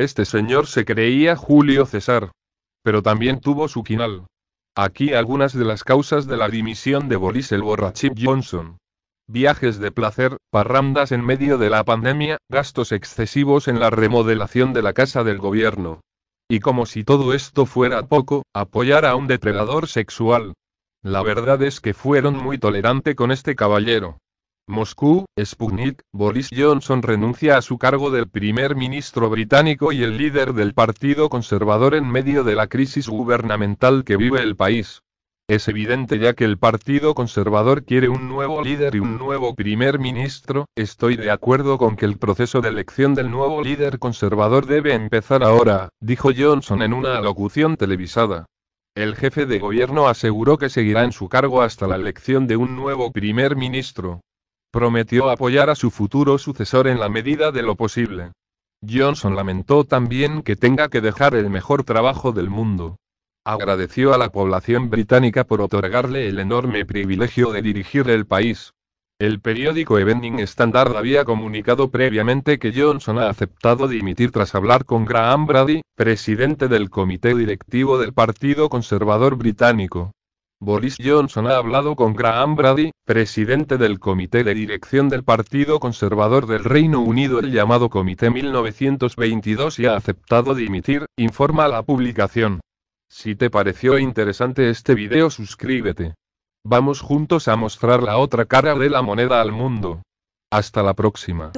Este señor se creía Julio César. Pero también tuvo su quinal. Aquí algunas de las causas de la dimisión de Boris el Borrachip Johnson. Viajes de placer, parrandas en medio de la pandemia, gastos excesivos en la remodelación de la casa del gobierno. Y como si todo esto fuera poco, apoyar a un depredador sexual. La verdad es que fueron muy tolerante con este caballero. Moscú, Sputnik, Boris Johnson renuncia a su cargo del primer ministro británico y el líder del Partido Conservador en medio de la crisis gubernamental que vive el país. Es evidente ya que el Partido Conservador quiere un nuevo líder y un nuevo primer ministro, estoy de acuerdo con que el proceso de elección del nuevo líder conservador debe empezar ahora, dijo Johnson en una alocución televisada. El jefe de gobierno aseguró que seguirá en su cargo hasta la elección de un nuevo primer ministro. Prometió apoyar a su futuro sucesor en la medida de lo posible. Johnson lamentó también que tenga que dejar el mejor trabajo del mundo. Agradeció a la población británica por otorgarle el enorme privilegio de dirigir el país. El periódico Evening Standard había comunicado previamente que Johnson ha aceptado dimitir tras hablar con Graham Brady, presidente del comité directivo del Partido Conservador Británico. Boris Johnson ha hablado con Graham Brady, presidente del comité de dirección del Partido Conservador del Reino Unido, el llamado Comité 1922, y ha aceptado dimitir, informa la publicación. Si te pareció interesante este video, suscríbete. Vamos juntos a mostrar la otra cara de la moneda al mundo. Hasta la próxima.